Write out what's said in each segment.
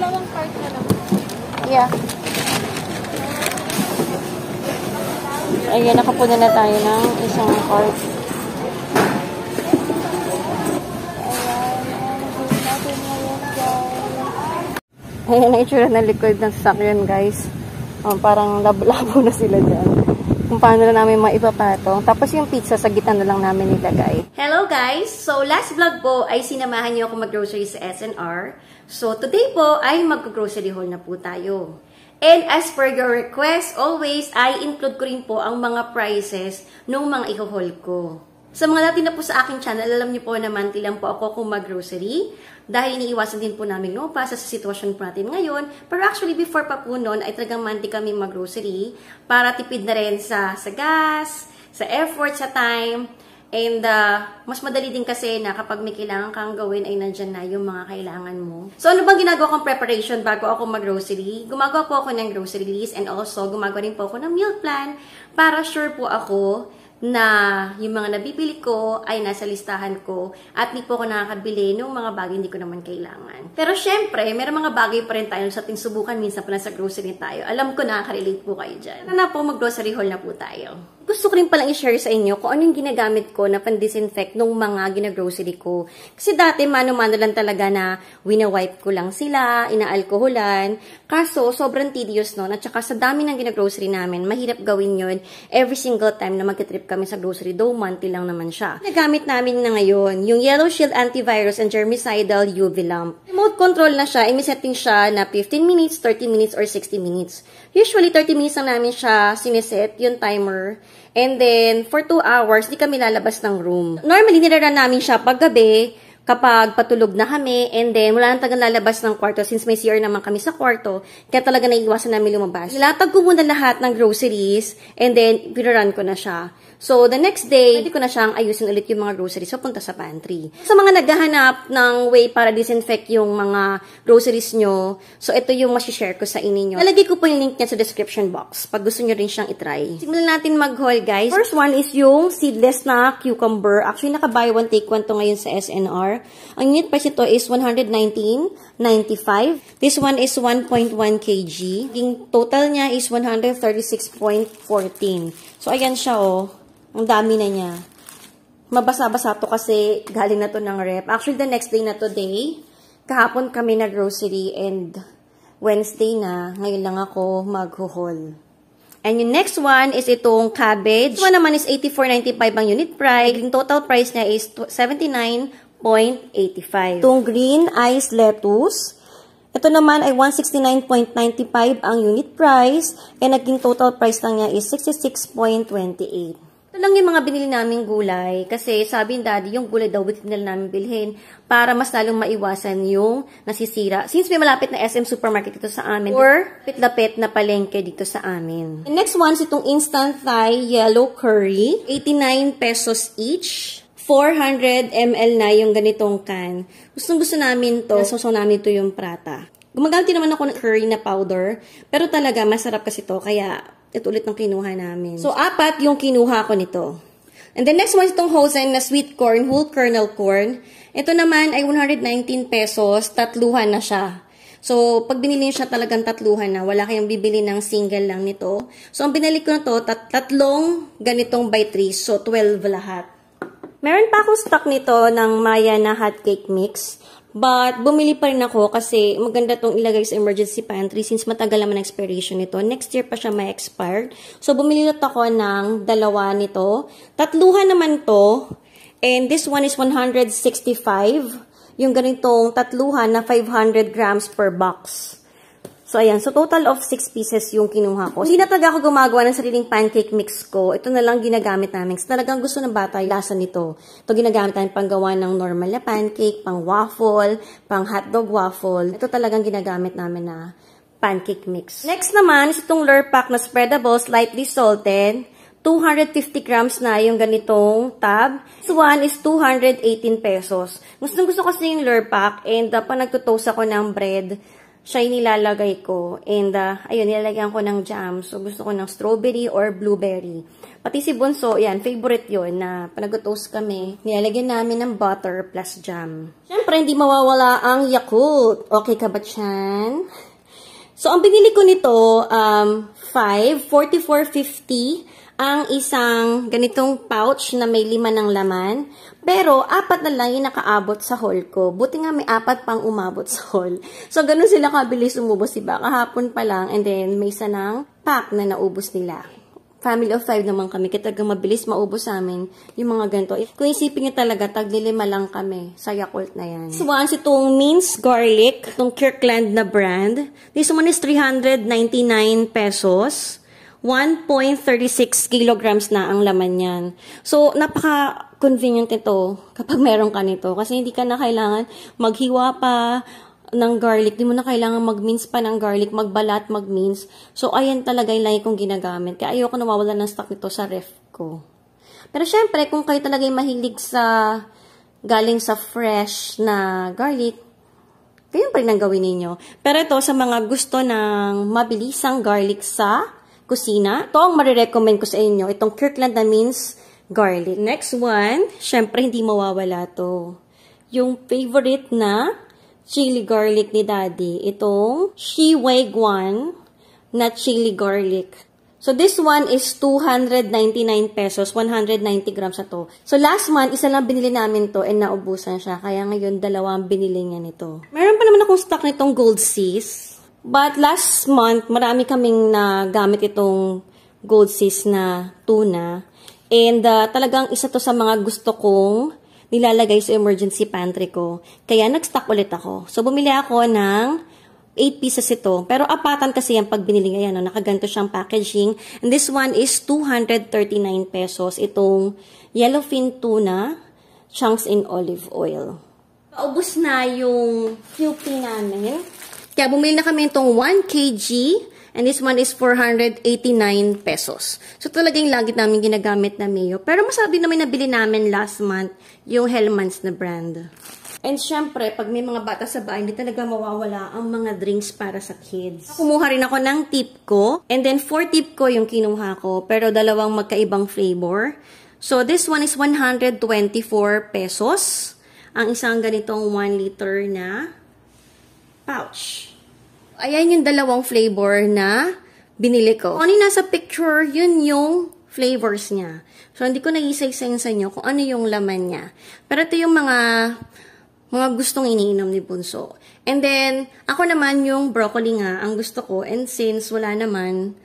Dalawang part na lang. Yeah. Ayan, nakapuna na tayo ng isang cart. Ayan ang itsura ng likod ng sasakyan, guys. Um, parang labo-labo na sila dyan kung paano na namin maipapatong. Tapos yung pizza sa gitna na lang namin nilagay. Hello guys! So last vlog po ay sinamahan niyo ako mag-grocery sa SNR. So today po ay mag-grocery haul na po tayo. And as per your request, always ay include ko rin po ang mga prices ng mga iho haul ko. Sa mga dati na po sa aking channel, alam niyo po naman tilang po ako kung mag-grocery dahil iniiwasan din po namin lupa sa sitwasyon po natin ngayon. Pero actually, before pa po noon, ay talagang mandi kami maggrocery para tipid na rin sa, sa gas, sa effort, sa time. And uh, mas madali din kasi na kapag may kailangan kang gawin ay nandyan na yung mga kailangan mo. So ano bang ginagawa kong preparation bago ako mag-grocery? Gumagawa po ako ng grocery list and also gumagawa rin po ako ng meal plan para sure po ako na yung mga nabibili ko ay nasa listahan ko at hindi po ako nakakabili ng mga bagay hindi ko naman kailangan. Pero syempre, may mga bagay pa rin tayo sa ating subukan minsan pa na sa grocery tayo. Alam ko nakaka-relate po kayo dyan. Sana na po mag-grocery haul na po tayo gusto ko rin palang i-share sa inyo kung ano yung ginagamit ko na pan-disinfect nung mga ginagrocery ko. Kasi dati, mano-mano lang talaga na winawipe ko lang sila, inaalkoholan. Kaso, sobrang tedious no? At saka sa dami ng ginagrocery namin, mahirap gawin yon every single time na magka-trip kami sa grocery, though monthly lang naman siya. Nagamit namin na ngayon, yung Yellow Shield Antivirus and Germicidal UV Lamp. Remote control na siya, imisetting siya na 15 minutes, 30 minutes, or 60 minutes. Usually, 30 minutes lang namin siya siniset, yung timer. And then, for 2 hours, di kami lalabas ng room. Normally, nirara namin siya paggabi, kapag patulog na kami, and then wala nang tagang lalabas ng kwarto since may CR naman kami sa kwarto, kaya talaga naiiwasan namin lumabas. Nilatag ko muna lahat ng groceries, and then pinarun ko na siya. So, the next day, pwede ko na siyang ayusin ulit yung mga groceries So, punta sa pantry. Sa mga naghahanap ng way para disinfect yung mga groceries nyo, so ito yung share ko sa inyo. Nalagay ko po yung link niya sa description box pag gusto nyo rin siyang itry. Simulan natin mag-haul, guys. First one is yung seedless na cucumber. Actually, naka-buy one, take one to ngayon sa SNR dollar. Ang unit price ito is 119.95. This one is 1.1 kg. Yung total niya is 136.14. So, ayan siya oh. Ang dami na niya. Mabasa-basa to kasi galing na to ng rep. Actually, the next day na to day, kahapon kami na grocery and Wednesday na, ngayon lang ako mag-haul. And yung next one is itong cabbage. This one naman is 84.95 ang unit price. Yung total price niya is 79.14 0.85. Itong green ice lettuce, ito naman ay 169.95 ang unit price and naging total price lang niya is 66.28. Ito lang yung mga binili naming gulay kasi sabi ni daddy yung gulay daw bitin nila namin bilhin para mas lalong maiwasan yung nasisira. Since may malapit na SM supermarket dito sa amin or pitlapet na palengke dito sa amin. The next one itong instant Thai yellow curry. 89 pesos each. 400 ml na yung ganitong can. Gustong gusto namin to. Nasusaw namin to yung prata. Gumagamit din naman ako ng curry na powder. Pero talaga, masarap kasi to. Kaya, ito ulit ang kinuha namin. So, apat yung kinuha ko nito. And the next one is itong Hosen na sweet corn, whole kernel corn. Ito naman ay 119 pesos, tatluhan na siya. So, pag binili siya talagang tatluhan na, wala kayong bibili ng single lang nito. So, ang binalik ko na to, tat tatlong ganitong by 3, so 12 lahat. Meron pa akong stock nito ng Maya na hot cake mix. But, bumili pa rin ako kasi maganda tong ilagay sa emergency pantry since matagal naman expiration nito. Next year pa siya may expired. So, bumili lot ako ng dalawa nito. Tatluhan naman to. And this one is 165. Yung ganitong tatluhan na 500 grams per box. So, ayan. So, total of 6 pieces yung kinuha ko. Hindi na talaga ako gumagawa ng sariling pancake mix ko. Ito na lang ginagamit namin. So, talagang gusto ng bata yung lasa nito. Ito ginagamit namin pang gawa ng normal na pancake, pang waffle, pang hotdog waffle. Ito talagang ginagamit namin na pancake mix. Next naman is itong lure pack na spreadable, slightly salted. 250 grams na yung ganitong tab. This one is 218 pesos. Gustong gusto kasi yung lure pack and uh, pa nagtutoast ako ng bread siya nilalagay ko. And, uh, ayun, nilalagyan ko ng jam. So, gusto ko ng strawberry or blueberry. Pati si Bunso, yan, favorite yon na panag-toast kami. Nilalagyan namin ng butter plus jam. Siyempre, hindi mawawala ang Yakult. Okay ka ba dyan? So, ang binili ko nito, um, 5, 44.50 ang isang ganitong pouch na may lima ng laman. Pero, apat na lang yung nakaabot sa hall ko. Buti nga may apat pang umabot sa hall. So, ganun sila kabilis umubos, diba? Kahapon pa lang, and then may isa ng pack na naubos nila. Family of five naman kami, kaya mabilis maubos sa amin yung mga ganito. Kung isipin niyo talaga, taglilima lang kami sa Yakult na yan. This one, itong minced garlic, itong Kirkland na brand. This one is 399 pesos. 1.36 kilograms na ang laman niyan. So, napaka convenient ito kapag meron ka nito. Kasi hindi ka na kailangan maghiwa pa ng garlic. Hindi mo na kailangan mag-mince pa ng garlic, magbalat, mag-mince. So, ayan talaga yung lagi kong ginagamit. Kaya ayoko nawawala ng stock nito sa ref ko. Pero syempre, kung kayo talaga yung mahilig sa galing sa fresh na garlic, kayo pa rin ang gawin ninyo. Pero ito, sa mga gusto ng mabilisang garlic sa kusina, to ang marirecommend ko sa inyo. Itong Kirkland na mince garlic. Next one, syempre hindi mawawala to. Yung favorite na chili garlic ni daddy. Itong Shi Wei Guan na chili garlic. So, this one is 299 pesos, 190 grams na to. So, last month, isa lang binili namin to and naubusan siya. Kaya ngayon, dalawang binili niya nito. Meron pa naman akong stock nitong gold seas. But last month, marami kaming nagamit itong gold seas na tuna. And uh, talagang isa to sa mga gusto kong nilalagay sa emergency pantry ko. Kaya nag-stock ulit ako. So bumili ako ng 8 pieces ito. Pero apatan kasi yung pagbinili binili ngayon. No? Nakaganto siyang packaging. And this one is 239 pesos. Itong yellowfin tuna, chunks in olive oil. Paubos na yung QP namin. Kaya bumili na kami itong 1 kg And this one is 489 pesos. So talagang lagi namin ginagamit na mayo. Pero masabi naman nabili namin last month yung Hellman's na brand. And syempre, pag may mga bata sa bahay, hindi talaga mawawala ang mga drinks para sa kids. Kumuha rin ako ng tip ko. And then, four tip ko yung kinuha ko. Pero dalawang magkaibang flavor. So, this one is 124 pesos. Ang isang ganitong 1 liter na pouch. Ayan yung dalawang flavor na binili ko. Kung ano yung nasa picture, yun yung flavors niya. So, hindi ko nag-isay-sayin sa inyo kung ano yung laman niya. Pero ito yung mga mga gustong iniinom ni Bunso. And then, ako naman yung broccoli nga, ang gusto ko. And since wala naman,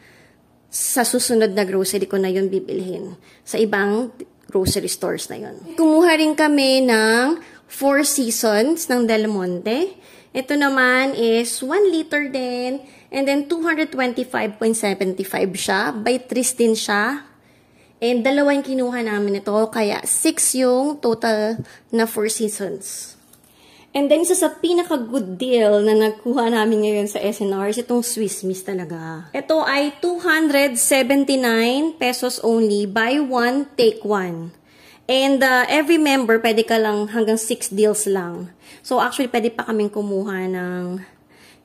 sa susunod na grocery ko na yun bibilhin. Sa ibang grocery stores na yun. Kumuha rin kami ng Four Seasons ng Del Monte. Ito naman is 1 liter din. And then 225.75 siya. By 3 din siya. And dalawa yung kinuha namin ito. Kaya 6 yung total na 4 seasons. And then, isa sa pinaka-good deal na nagkuha namin ngayon sa SNR is itong Swiss Miss talaga. Ito ay 279 pesos only. by 1 take 1. And uh, every member, pwede ka lang hanggang 6 deals lang. So actually, pwede pa kaming kumuha ng,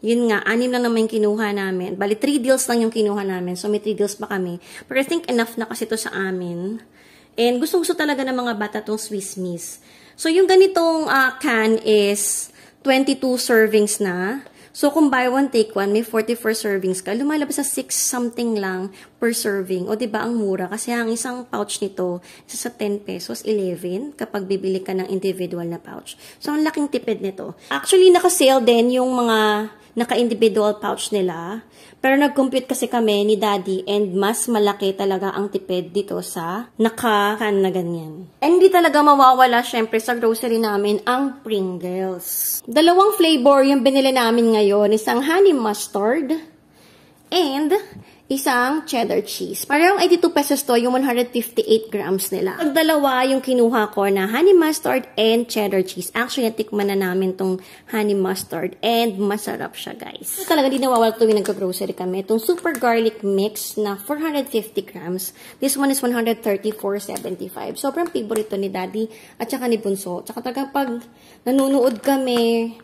yun nga, anim lang naman yung kinuha namin. Bali, 3 deals lang yung kinuha namin. So may 3 deals pa kami. But I think enough na kasi to sa amin. And gusto-gusto talaga ng mga bata tong Swiss Miss. So yung ganitong uh, can is 22 servings na. So, kung buy one, take one, may 44 servings ka, lumalabas sa 6 something lang per serving. O, di ba ang mura? Kasi ang isang pouch nito, isa sa 10 pesos, 11 kapag bibili ka ng individual na pouch. So, ang laking tipid nito. Actually, naka-sale din yung mga naka-individual pouch nila. Pero nag-compute kasi kami ni Daddy and mas malaki talaga ang tipid dito sa naka-can na ganyan. And hindi talaga mawawala syempre sa grocery namin ang Pringles. Dalawang flavor yung binili namin ngayon. Isang honey mustard and isang cheddar cheese. Parehong 82 pesos to yung 158 grams nila. Pagdalawa yung kinuha ko na honey mustard and cheddar cheese. Actually, natikman na namin tong honey mustard and masarap siya guys. Talaga di nawawala tuwing nagka-grocery kami. Itong super garlic mix na 450 grams. This one is 134.75. Sobrang favorite ni daddy at saka ni bunso. Tsaka talaga pag nanonood kami,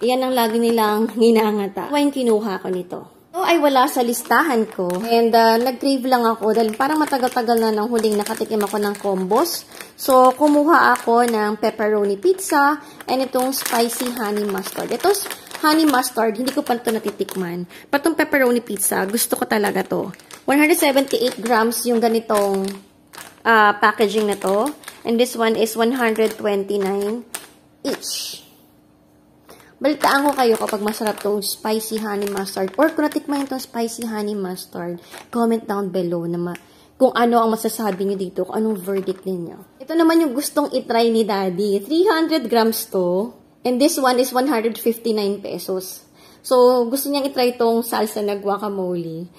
yan ang lagi nilang hinangata. Ako yung kinuha ko nito. Ito oh, ay wala sa listahan ko. And uh, nag-crave lang ako dahil parang matagal-tagal na nang huling nakatikim ako ng combos. So, kumuha ako ng pepperoni pizza and itong spicy honey mustard. Ito, honey mustard, hindi ko pa ito natitikman. Patong pepperoni pizza, gusto ko talaga to. 178 grams yung ganitong uh, packaging na to. And this one is 129 each. Balitaan ko kayo kapag masarap tong spicy honey mustard or kung natikman itong spicy honey mustard, comment down below na ma kung ano ang masasabi niyo dito, kung anong verdict ninyo. Ito naman yung gustong itry ni Daddy. 300 grams to, and this one is 159 pesos. So, gusto niyang itry tong salsa na guacamole.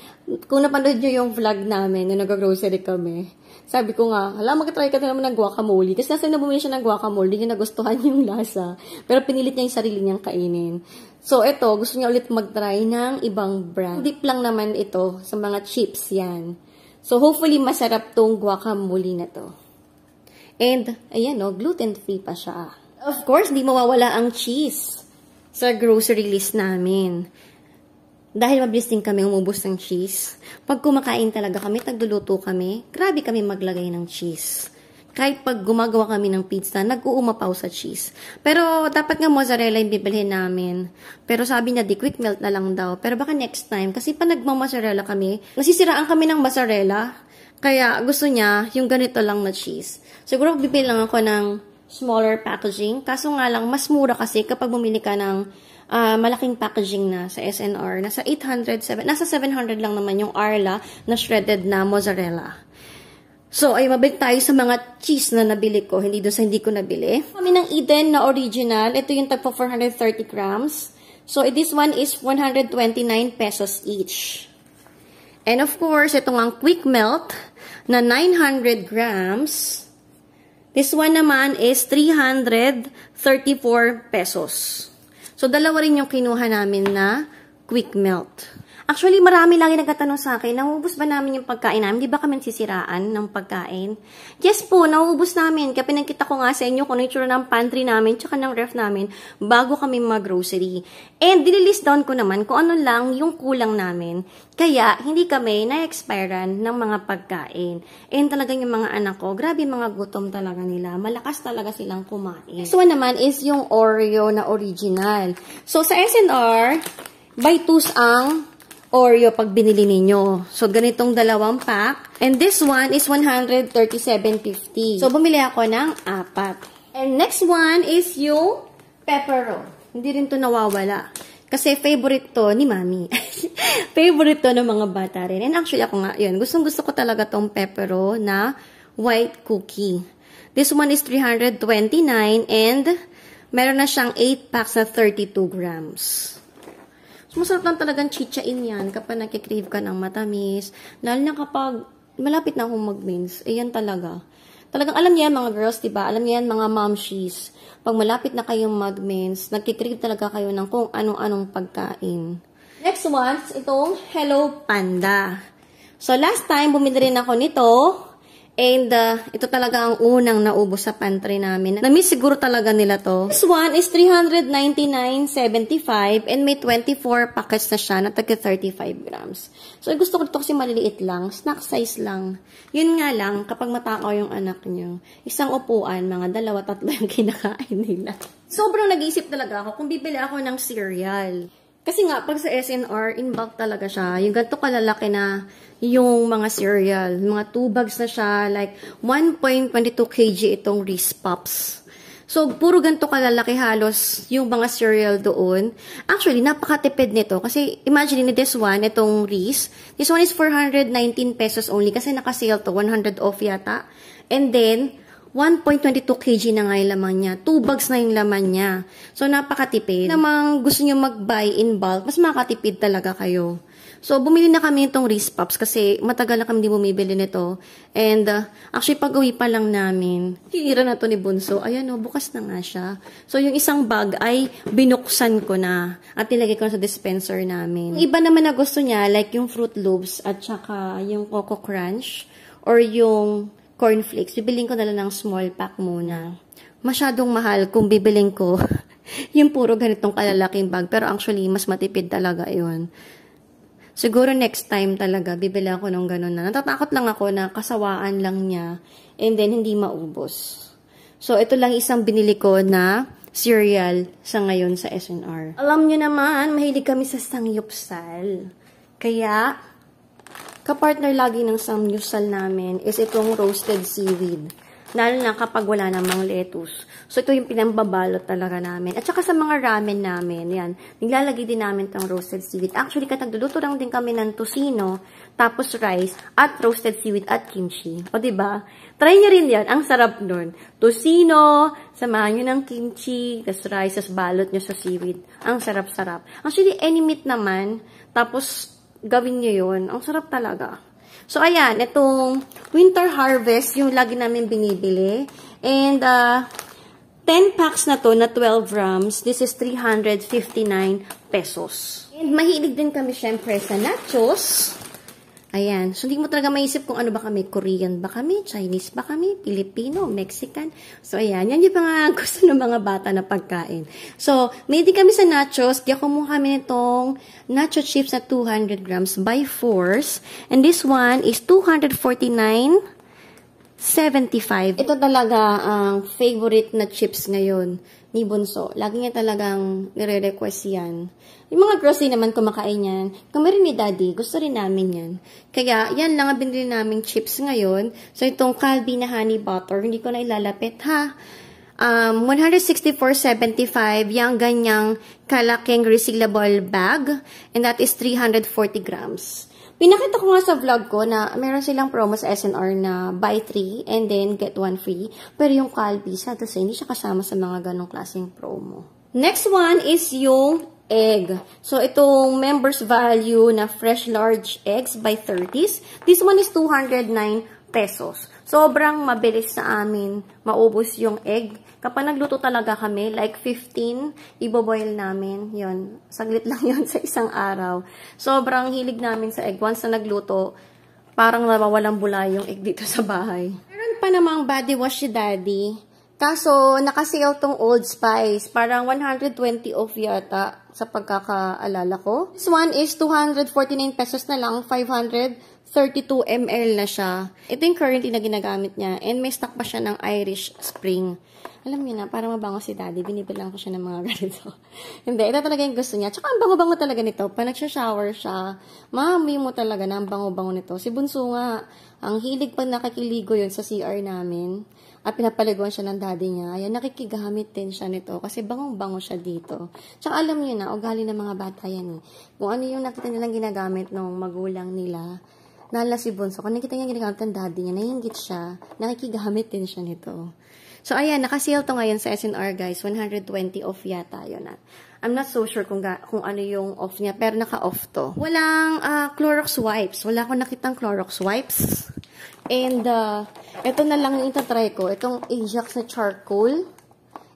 Kung napanood niyo yung vlog namin na nag-grocery kami, sabi ko nga, hala, magka-try ka na naman ng guacamole. Kasi nasa na bumili siya ng guacamole, hindi niya nagustuhan yung lasa. Pero pinilit niya yung sarili niyang kainin. So, ito, gusto niya ulit mag-try ng ibang brand. Dip lang naman ito sa mga chips yan. So, hopefully, masarap tong guacamole na to. And, ayan, no, oh, gluten-free pa siya. Of course, di mawawala ang cheese sa grocery list namin. Dahil mabilis din kami umubos ng cheese, pag kumakain talaga kami, nagluluto kami, grabe kami maglagay ng cheese. Kahit pag gumagawa kami ng pizza, nag-uumapaw sa cheese. Pero dapat nga mozzarella yung bibilhin namin. Pero sabi niya, di quick melt na lang daw. Pero baka next time, kasi pa nagmamazzarella kami, nasisiraan kami ng mozzarella. Kaya gusto niya yung ganito lang na cheese. Siguro bibili lang ako ng smaller packaging. Kaso nga lang, mas mura kasi kapag bumili ka ng uh, malaking packaging na sa SNR. Nasa 807, nasa 700 lang naman yung Arla na shredded na mozzarella. So, ay mabalik tayo sa mga cheese na nabili ko. Hindi doon sa hindi ko nabili. Kami ng Eden na original. Ito yung tagpo 430 grams. So, this one is 129 pesos each. And of course, ito ang quick melt na 900 grams. This one naman is 334 pesos. So, dalawa rin yung kinuha namin na quick melt. Actually, marami lang lagi nagtatanong sa akin, nauubos ba namin yung pagkain namin? Di ba kami sisiraan ng pagkain? Yes po, nauubos namin. Kaya pinagkita ko nga sa inyo kung ano yung ng pantry namin tsaka ng ref namin bago kami mag-grocery. And dililist down ko naman kung ano lang yung kulang namin. Kaya hindi kami na-expirean ng mga pagkain. And talagang yung mga anak ko, grabe mga gutom talaga nila. Malakas talaga silang kumain. So naman is yung Oreo na original. So sa SNR, by twos ang Oreo pag binili ninyo. So, ganitong dalawang pack. And this one is 137.50. So, bumili ako ng apat. And next one is yung pepper roll. Hindi rin to nawawala. Kasi favorite to ni mami. favorite to ng mga bata rin. And actually ako nga, yun, gustong gusto ko talaga tong pepero na white cookie. This one is 329 and meron na siyang 8 packs na 32 grams. So, masarap lang talagang chichain yan kapag nakikrave ka ng matamis. Lalo na kapag malapit na akong mag-mins. Ayan talaga. Talagang alam niya yan, mga girls, diba? Alam niya yan, mga momshies. Pag malapit na kayong mag-mins, nagkikrave talaga kayo ng kung anong-anong pagkain. Next one, itong Hello Panda. So, last time, bumili rin ako nito. And uh, ito talaga ang unang naubos sa pantry namin. Namiss siguro talaga nila to. This one is 399.75 and may 24 packets na siya na taga 35 grams. So gusto ko ito kasi maliliit lang. Snack size lang. Yun nga lang, kapag matakaw yung anak nyo, isang upuan, mga dalawa, tatlo yung kinakain nila. Sobrang nag-iisip talaga ako kung bibili ako ng cereal. Kasi nga, pag sa SNR, in bulk talaga siya. Yung ganito kalalaki na yung mga cereal. Mga 2 bags na siya. Like, 1.22 kg itong Reese Pops. So, puro ganito kalalaki halos yung mga cereal doon. Actually, napakatipid nito. Kasi, imagine ni this one, itong Reese. This one is 419 pesos only kasi nakasale to. 100 off yata. And then, 1.22 kg na nga yung laman niya. 2 bags na yung laman niya. So, napakatipid. Namang gusto nyo mag-buy in bulk, mas makatipid talaga kayo. So, bumili na kami itong wrist pops kasi matagal na kami hindi bumibili nito. And, uh, actually, pag-uwi pa lang namin, kinira na to ni Bunso. Ayan o, oh, bukas na nga siya. So, yung isang bag ay binuksan ko na at nilagay ko na sa dispenser namin. Yung iba naman na gusto niya, like yung Fruit Loops at saka yung Coco Crunch or yung cornflakes, bibiling ko na lang ng small pack muna. Masyadong mahal kung bibiling ko yung puro ganitong kalalaking bag. Pero actually, mas matipid talaga yun. Siguro next time talaga, bibili ako ng ganun na. Natatakot lang ako na kasawaan lang niya and then hindi maubos. So, ito lang isang binili ko na cereal sa ngayon sa SNR. Alam niyo naman, mahilig kami sa sangyupsal. Kaya, Kapartner lagi ng samgyusal namin is itong roasted seaweed. Lalo na kapag wala namang lettuce. So, ito yung pinambabalot talaga namin. At saka sa mga ramen namin, yan, nilalagay din namin itong roasted seaweed. Actually, katagduduto lang din kami ng tocino, tapos rice, at roasted seaweed at kimchi. O, ba diba? Try nyo rin yan. Ang sarap nun. Tocino, samahan nyo ng kimchi, tas rice, tas balot nyo sa seaweed. Ang sarap-sarap. Actually, any meat naman, tapos gawin nyo yun. Ang sarap talaga. So, ayan, itong winter harvest, yung lagi namin binibili. And, uh, 10 packs na to na 12 grams, this is 359 pesos. And mahilig din kami syempre sa nachos. Ayan. So, hindi mo talaga maisip kung ano ba kami. Korean ba kami? Chinese ba kami? Filipino? Mexican? So, ayan. Yan yung mga gusto ng mga bata na pagkain. So, may din kami sa nachos. Kaya kumuha kami nitong nacho chips na 200 grams by force. And this one is 249.75. Ito talaga ang favorite na chips ngayon ni Bunso. Lagi niya talagang nire-request yan. Yung mga girls naman kumakain yan. Kami rin ni Daddy, gusto rin namin yan. Kaya, yan lang ang binili namin chips ngayon. So, itong Calbee na honey butter, hindi ko na ilalapit ha. Um, 164.75 yung ganyang kalaking resealable bag. And that is 340 grams. Pinakita ko nga sa vlog ko na meron silang promo sa SNR na buy 3 and then get 1 free. Pero yung Calbee, sa say, hindi siya kasama sa mga ganong klaseng promo. Next one is yung egg. So, itong members value na fresh large eggs by 30s. This one is 209 pesos. Sobrang mabilis sa amin maubos yung egg. Kapag nagluto talaga kami, like 15, iboboil namin. Yun, saglit lang yun sa isang araw. Sobrang hilig namin sa egg. Once na nagluto, parang nawawalang bulay yung egg dito sa bahay. Meron pa namang body wash si daddy. Kaso, nakasale tong Old Spice. Parang 120 off yata sa pagkakaalala ko. This one is 249 pesos na lang, 532 ml na siya. Ito yung currently na ginagamit niya. And may stock pa siya ng Irish Spring. Alam niyo na, para mabango si daddy, binibilang ko siya ng mga ganito. Hindi, ito talaga yung gusto niya. Tsaka ang bango-bango talaga nito. Pag nagsha-shower siya, maamoy mo talaga na ang bango-bango nito. Si Bunso nga, ang hilig pag nakakiligo yon sa CR namin at pinapaliguan siya ng daddy niya. Ayan, nakikigamit din siya nito kasi bangong-bango siya dito. Tsaka alam niyo na, ugali ng mga bata yan eh. Kung ano yung nakita nilang ginagamit ng magulang nila, nala si Bunso, kung nakita niya ginagamit ng daddy niya, nahingit siya, nakikigamit din siya nito. So, ayan, nakasale to ngayon sa SNR, guys. 120 off yata yun. At I'm not so sure kung, kung ano yung off niya, pero naka-off to. Walang uh, Clorox wipes. Wala akong nakitang Clorox wipes. And, uh, ito na lang yung itatry ko. Itong Ajax na charcoal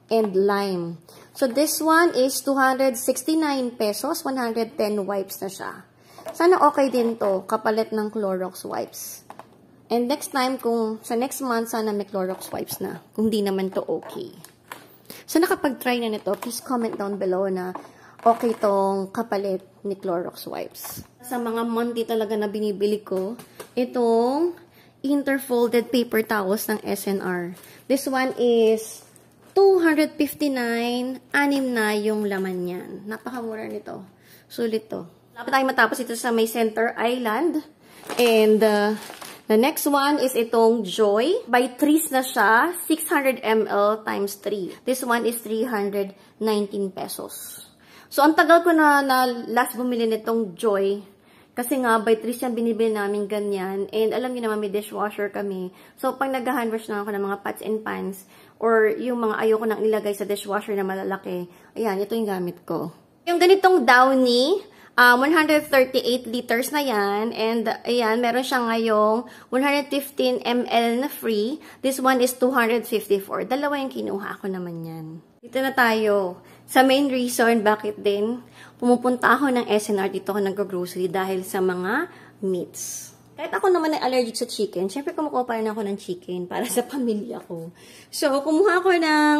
and lime. So, this one is 269 pesos. 110 wipes na siya. Sana okay din to, kapalit ng Clorox wipes. And next time, kung sa next month, sana may Clorox wipes na. Kung di naman to okay. So, nakapag-try na nito, please comment down below na okay tong kapalit ni Clorox wipes. Sa mga month monthly talaga na binibili ko, itong interfolded paper towels ng SNR. This one is 259, anim na yung laman niyan. Napakamura nito. Sulit to. Lapit tayo matapos ito sa may center island. And uh, the next one is itong Joy. By 3 na siya, 600 ml times 3. This one is 319 pesos. So, ang tagal ko na, na last bumili nitong Joy kasi nga, by three yan binibili namin ganyan. And alam niyo naman, may dishwasher kami. So, pag nag-hand wash na ako ng mga pots and pans, or yung mga ayoko nang ilagay sa dishwasher na malalaki, ayan, ito yung gamit ko. Yung ganitong downy, um, 138 liters na yan. And ayan, meron siya ngayong 115 ml na free. This one is 254. Dalawa yung kinuha ko naman yan. Dito na tayo. Sa main reason, bakit din pumupunta ako ng SNR dito ako nag-grocery dahil sa mga meats. Kahit ako naman ay allergic sa chicken, syempre kumukuha pa rin ako ng chicken para sa pamilya ko. So, kumuha ako ng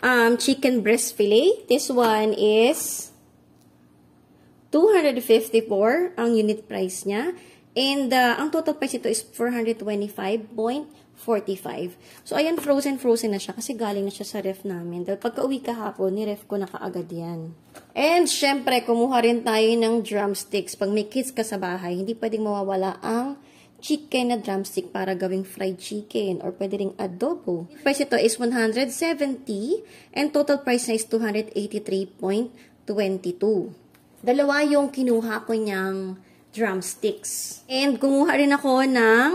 um, chicken breast fillet. This one is 254 ang unit price niya. And uh, ang total price ito is 425.50 45. So, ayan, frozen, frozen na siya kasi galing na siya sa ref namin. Dahil pagka-uwi kahapon, ni-ref ko na kaagad yan. And, syempre, kumuha rin tayo ng drumsticks. Pag may kids ka sa bahay, hindi pwedeng mawawala ang chicken na drumstick para gawing fried chicken or pwede ring adobo. Price ito is 170 and total price na is 283.22. Dalawa yung kinuha ko niyang drumsticks. And kumuha rin ako ng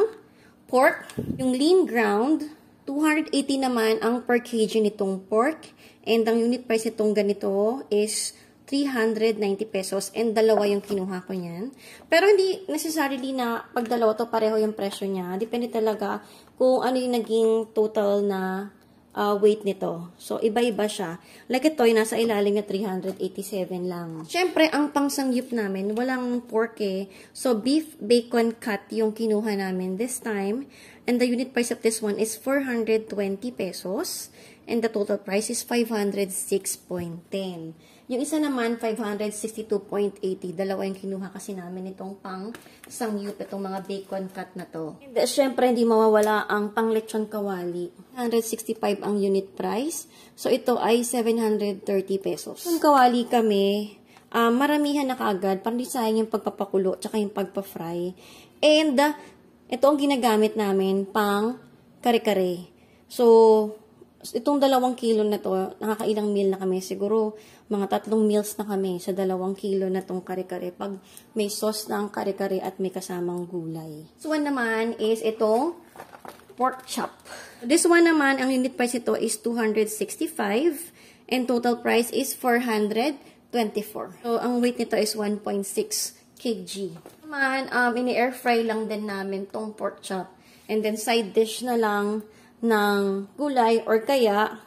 pork, yung lean ground, 280 naman ang per kg nitong pork. And ang unit price nitong ganito is 390 pesos. And dalawa yung kinuha ko niyan. Pero hindi necessarily na pag dalawa to pareho yung presyo niya. Depende talaga kung ano yung naging total na uh, weight nito. So, iba-iba siya. Like ito, yung nasa ilalim niya, 387 lang. Siyempre, ang pangsangyup namin, walang pork eh. So, beef bacon cut yung kinuha namin this time. And the unit price of this one is 420 pesos. And the total price is 506.10. Yung isa naman, 562.80. Dalawa yung kinuha kasi namin itong pang sangyup, itong mga bacon cut na to. And, syempre, hindi mawawala ang pang lechon kawali. 165 ang unit price. So, ito ay 730 pesos. Kung kawali kami, uh, maramihan na kaagad. Parang sayang yung pagpapakulo, tsaka yung pagpa-fry. And, uh, ito ang ginagamit namin pang kare-kare. So, itong dalawang kilo na to, nakakailang meal na kami. Siguro, mga tatlong meals na kami sa dalawang kilo na tong kare-kare. Pag may sauce na ang kare-kare at may kasamang gulay. So one naman is itong pork chop. This one naman, ang unit price ito is 265 and total price is 424. So, ang weight nito is 1.6 kg. Naman, um, ini-air fry lang din namin tong pork chop. And then, side dish na lang ng gulay or kaya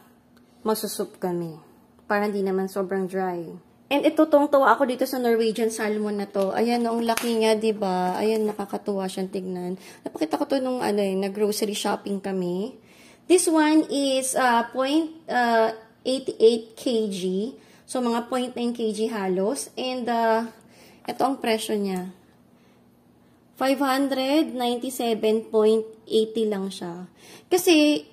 magsusup kami. Para hindi naman sobrang dry. And ito, tong tuwa ako dito sa Norwegian salmon na to. Ayan, ang laki niya, ba diba? Ayan, nakakatuwa siyang tignan. Napakita ko to nung ano, eh, nag-grocery shopping kami. This one is uh, 0.88 uh, kg. So, mga 0.9 kg halos. And, uh, ito ang presyo niya. 597.80 lang siya. Kasi,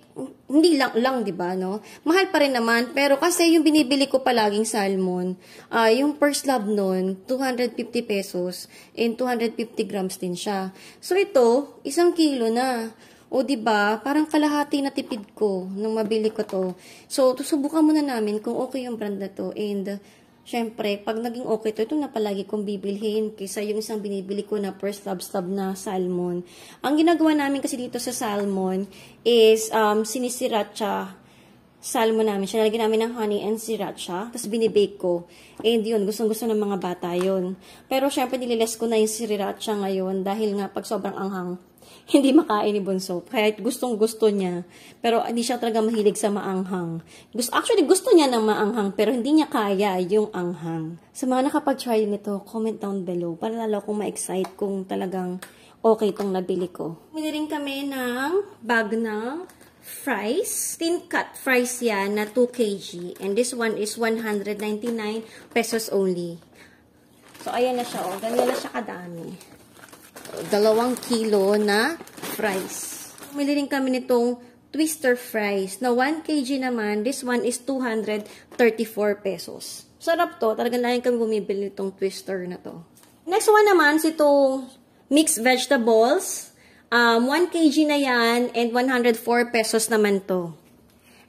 hindi lang, lang di ba, no? Mahal pa rin naman, pero kasi yung binibili ko palaging salmon, uh, yung per slab nun, 250 pesos, and 250 grams din siya. So, ito, isang kilo na. O, di ba parang kalahati na tipid ko nung mabili ko to. So, susubukan muna namin kung okay yung brand na to, and syempre, pag naging okay to, ito na palagi kong bibilhin kaysa yung isang binibili ko na first stab-stab na salmon. Ang ginagawa namin kasi dito sa salmon is um, sinisiracha salmon namin. Siya nalagyan namin ng honey and sriracha. Tapos binibake ko. And yun, gustong-gusto ng mga bata yun. Pero syempre, nililes ko na yung sriracha ngayon dahil nga pag sobrang anghang hindi makain ni Bunso. Kahit gustong-gusto niya, pero hindi siya talaga mahilig sa maanghang. Gusto, actually, gusto niya ng maanghang, pero hindi niya kaya yung anghang. Sa mga nakapag-try nito, comment down below para lalo akong ma-excite kung talagang okay itong nabili ko. Bili rin kami ng bag ng fries. Thin cut fries yan na 2 kg. And this one is 199 pesos only. So, ayan na siya. Oh. Ganyan na siya kadami dalawang kilo na fries. Pumili rin kami nitong twister fries na 1 kg naman. This one is 234 pesos. Sarap to. Talagang lang kami bumibili nitong twister na to. Next one naman, si itong mixed vegetables. Um, 1 kg na yan and 104 pesos naman to.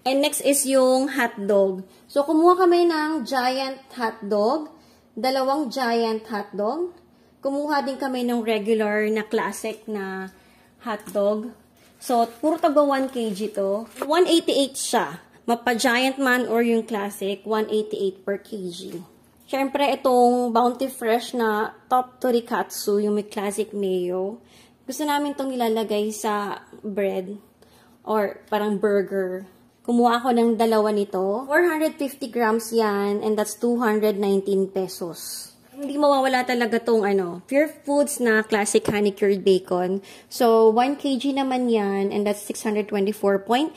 And next is yung hot dog. So, kumuha kami ng giant hot dog. Dalawang giant hot dog kumuha din kami ng regular na classic na hotdog. So, puro taga 1 kg to. 188 siya. Mapa-giant man or yung classic, 188 per kg. Siyempre, itong Bounty Fresh na top torikatsu, yung may classic mayo. Gusto namin itong nilalagay sa bread or parang burger. Kumuha ako ng dalawa nito. 450 grams yan and that's 219 pesos hindi mawawala talaga tong ano, Pure Foods na classic honey cured bacon. So, 1 kg naman yan and that's 624.75.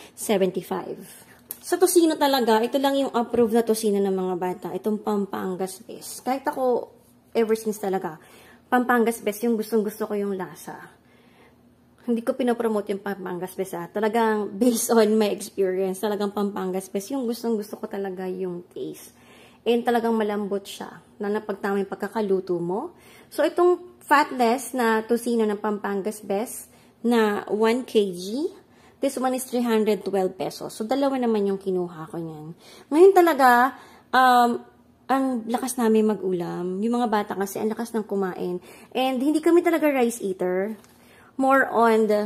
Sa tosino talaga, ito lang yung approved na tosino ng mga bata. Itong Pampangas best. Kahit ako, ever since talaga, Pampangas best yung gustong gusto ko yung lasa. Hindi ko pinapromote yung Pampangas best ha. Ah. Talagang based on my experience, talagang Pampangas best yung gustong gusto ko talaga yung taste and talagang malambot siya na napagtama yung pagkakaluto mo. So, itong fatless na tosino ng Pampangas Best na 1 kg, this one is 312 pesos. So, dalawa naman yung kinuha ko niyan. Ngayon talaga, um, ang lakas namin mag-ulam. Yung mga bata kasi, ang lakas ng kumain. And hindi kami talaga rice eater. More on the,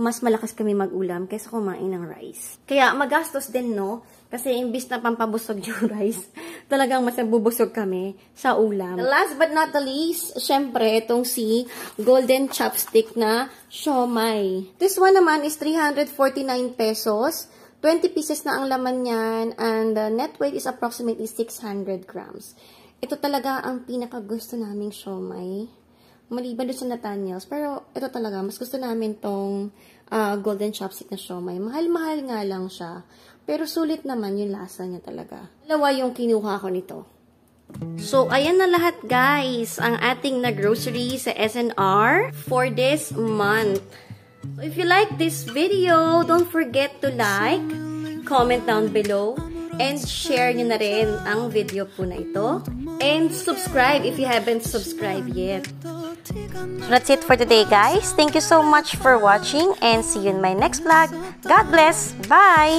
mas malakas kami mag-ulam kaysa kumain ng rice. Kaya magastos din, no? Kasi imbis na pampabusog yung rice, talagang mas nabubusog kami sa ulam. last but not the least, syempre, itong si Golden Chopstick na siomay. This one naman is 349 pesos. 20 pieces na ang laman niyan and the net weight is approximately 600 grams. Ito talaga ang pinakagusto naming siomay maliban doon sa Nathaniels. Pero ito talaga, mas gusto namin tong uh, golden chopstick na siomay. Mahal-mahal nga lang siya. Pero sulit naman yung lasa niya talaga. Dalawa yung kinuha ko nito. So, ayan na lahat guys, ang ating na-grocery sa SNR for this month. So, if you like this video, don't forget to like, comment down below, and share nyo na rin ang video po na ito. And subscribe if you haven't subscribed yet. So that's it for today guys. Thank you so much for watching and see you in my next vlog. God bless. Bye!